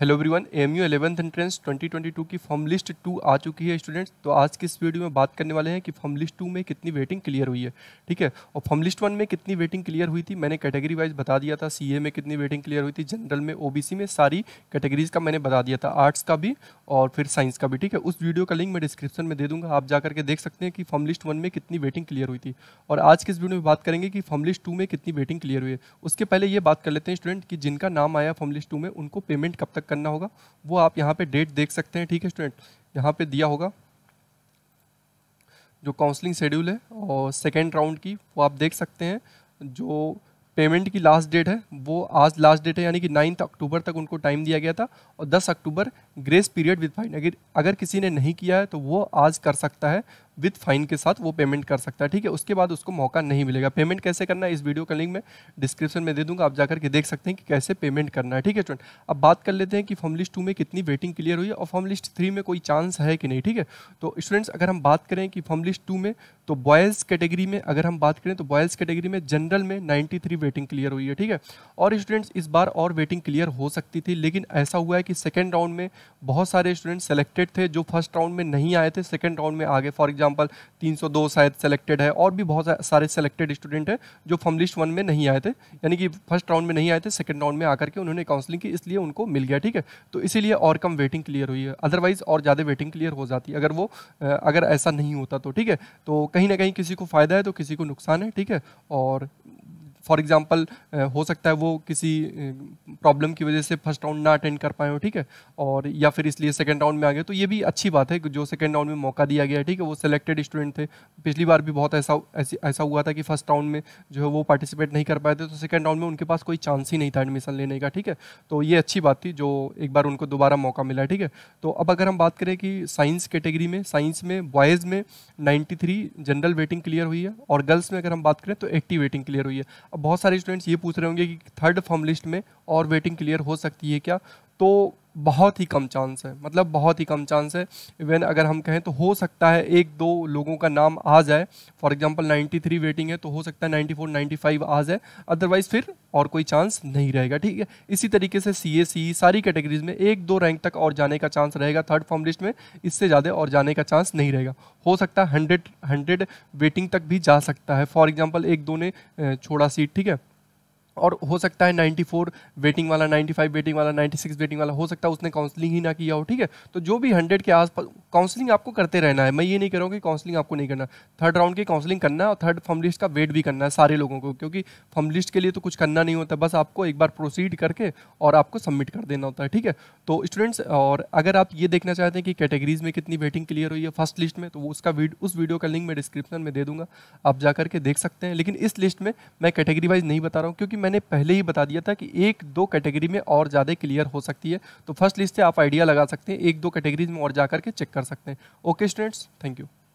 hello everyone M U eleventh entrance 2022 की form list to आ चुकी है स्टूडेंट्स तो आज की इस वीडियो में बात करने वाले हैं कि फॉर्म लिस्ट टू में कितनी वेटिंग क्लियर हुई है ठीक है और फॉर्म लिस्ट वन में कितनी वेटिंग क्लियर हुई थी मैंने कैटेगरी वाइज बता दिया था सी में कितनी वेटिंग क्लियर हुई थी जनरल में ओ में सारी कैटेगरीज का मैंने बता दिया था आर्ट्स का भी और फिर साइंस का भी ठीक है उस वीडियो का लिंक मैं डिस्क्रिप्शन में दे दूंगा आप जाकर के देख सकते हैं कि फॉर्म लिस्ट वन में कितनी वेटिंग क्लियर हुई थी और आज की इस वीडियो में बात करेंगे कि फॉर्म लिस्ट टू में कितनी वेटिंग क्लियर हुई है उसके पहले ये बात कर लेते हैं स्टूडेंट कि जिनका नाम आया फॉर्म लिस्ट टू में उनको पेमेंट कब तक तक करना होगा वो आप यहाँ पे डेट देख सकते हैं ठीक है स्टूडेंट यहाँ पे दिया होगा जो काउंसलिंग शेड्यूल है और सेकेंड राउंड की वो आप देख सकते हैं जो पेमेंट की लास्ट डेट है वो आज लास्ट डेट है यानी कि नाइन्थ अक्टूबर तक उनको टाइम दिया गया था और दस अक्टूबर ग्रेस पीरियड विद फाइन अगर अगर किसी ने नहीं किया है तो वो आज कर सकता है विद फाइन के साथ वो पेमेंट कर सकता है ठीक है उसके बाद उसको मौका नहीं मिलेगा पेमेंट कैसे करना है इस वीडियो का लिंक मैं डिस्क्रिप्शन में दे दूंगा आप जाकर के देख सकते हैं कि कैसे पेमेंट करना है ठीक है स्टूडेंट अब बात कर लेते हैं कि फॉर्म लिस्ट टू में कितनी वेटिंग क्लियर हुई है और फॉर्म लिस्ट थ्री में कोई चांस है कि नहीं ठीक है तो स्टूडेंट्स अगर हम बात करें कि फॉर्म लिस्ट टू में तो बॉयज़ कैटेगरी में अगर हम बात करें तो बॉयज़ कैटेगरी में जनरल में नाइन्टी वेटिंग क्लियर हुई है ठीक है और स्टूडेंट्स इस बार और वेटिंग क्लियर हो सकती थी लेकिन ऐसा हुआ है कि सेकेंड राउंड में बहुत सारे स्टूडेंट्स सेलेक्टेड थे जो फर्स्ट राउंड में नहीं आए थे सेकेंड राउंड में आगे फॉर एग्जाम्पल 302 शायद सेलेक्टेड है और भी बहुत सारे सेलेक्टेड स्टूडेंट हैं जो फॉर्म लिस्ट वन में नहीं आए थे यानी कि फर्स्ट राउंड में नहीं आए थे सेकेंड राउंड में आकर के उन्होंने काउंसलिंग की इसलिए उनको मिल गया ठीक है तो इसीलिए और कम वेटिंग क्लियर हुई है अदरवाइज और ज़्यादा वेटिंग क्लियर हो जाती है अगर वो अगर ऐसा नहीं होता तो ठीक है तो कहीं ना कहीं किसी को फ़ायदा है तो किसी को नुकसान है ठीक है और फॉर एग्जांपल हो सकता है वो किसी प्रॉब्लम की वजह से फर्स्ट राउंड ना अटेंड कर पाए हो ठीक है और या फिर इसलिए सेकेंड राउंड में आ गए तो ये भी अच्छी बात है जो सेकेंड राउंड में मौका दिया गया है ठीक है वो सिलेक्टेड स्टूडेंट थे पिछली बार भी बहुत ऐसा ऐसा हुआ था कि फर्स्ट राउंड में जो है वो पार्टिसिपेट नहीं कर पाए थे तो सेकेंड राउंड में उनके पास कोई चांस ही नहीं था एडमिशन लेने का ठीक है तो ये अच्छी बात थी जो एक बार उनको दोबारा मौका मिला ठीक है तो अब अगर हम बात करें कि साइंस कैटेगरी में साइंस में बॉयज़ में नाइन्टी जनरल वेटिंग क्लियर हुई है और गर्ल्स में अगर हम बात करें तो एट्टी वेटिंग क्लियर हुई है बहुत सारे स्टूडेंट्स ये पूछ रहे होंगे कि थर्ड फॉर्म लिस्ट में और वेटिंग क्लियर हो सकती है क्या तो बहुत ही कम चांस है मतलब बहुत ही कम चांस है इवन अगर हम कहें तो हो सकता है एक दो लोगों का नाम आ जाए फॉर एग्जांपल 93 वेटिंग है तो हो सकता है 94 95 आ जाए अदरवाइज़ फिर और कोई चांस नहीं रहेगा ठीक है इसी तरीके से सी ए सी सारी कैटेगरीज में एक दो रैंक तक और जाने का चांस रहेगा थर्ड फॉर्म लिस्ट में इससे ज़्यादा और जाने का चांस नहीं रहेगा हो सकता है हंड्रेड हंड्रेड वेटिंग तक भी जा सकता है फॉर एग्जाम्पल एक दो ने छोड़ा सीट ठीक है और हो सकता है 94 वेटिंग वाला 95 वेटिंग वाला 96 वेटिंग वाला हो सकता है उसने काउंसलिंग ही ना किया हो ठीक है तो जो भी 100 के आसपास काउंसलिंग आपको करते रहना है मैं ये नहीं कह रहा हूँ कि काउंसलिंग आपको नहीं करना थर्ड राउंड की काउंसलिंग करना है और थर्ड फॉर्म लिस्ट का वेट भी करना है सारे लोगों को क्योंकि फॉर्म लिस्ट के लिए तो कुछ करना नहीं होता बस आपको एक बार प्रोसीड करके और आपको सबमिट कर देना होता है ठीक है तो स्टूडेंट्स और अगर आप ये देखना चाहते हैं कि कैटेगरीज में कितनी वेटिंग क्लियर हुई है फर्स्ट लिस्ट में तो वो उसका उस वीडियो का लिंक मैं डिस्क्रिप्शन में दे दूंगा आप जा करके देख सकते हैं लेकिन इस लिस्ट में मैं कैटेगरी वाइज नहीं बता रहा हूँ क्योंकि मैंने पहले ही बता दिया था कि एक दो कैटेगरी में और ज़्यादा क्लियर हो सकती है तो फर्स्ट लिस्ट से आप आइडिया लगा सकते हैं एक दो कैटेगरीज में और जा करके चेक कर सकते हैं ओके स्टूडेंट्स थैंक यू